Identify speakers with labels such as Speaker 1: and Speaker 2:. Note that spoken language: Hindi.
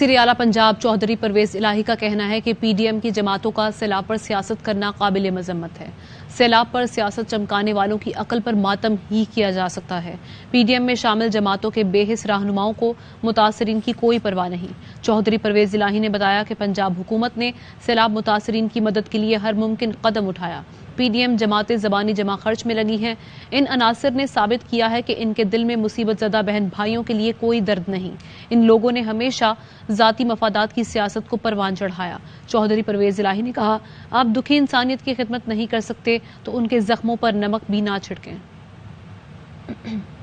Speaker 1: सिरियाला पंजाब चौधरी परवेज इलाही का कहना है कि पीडीएम की जमातों का सैलाब पर सियासत करना काबिल मजम्मत है सैलाब पर सियासत चमकाने वालों की अकल पर मातम ही किया जा सकता है पीडीएम में शामिल जमातों के बेहिस रहनुमाओं को मुतासरीन की कोई परवाह नहीं चौधरी परवेज इलाही ने बताया कि पंजाब हुकूमत ने सैलाब मुतासरीन की मदद के लिए हर मुमकिन कदम उठाया पी डी एम जमातें जबानी जमा खर्च में लगी हैं इन अनासर ने साबित किया है कि इनके दिल में मुसीबत ज़दा बहन भाइयों के लिए कोई दर्द नहीं इन लोगों ने हमेशा ज़ाती मफादात की सियासत को परवान चढ़ाया चौधरी परवेज इलाही ने कहा आप दुखी इंसानियत की खिदमत नहीं कर सकते तो उनके ज़ख्मों पर नमक भी ना छिड़कें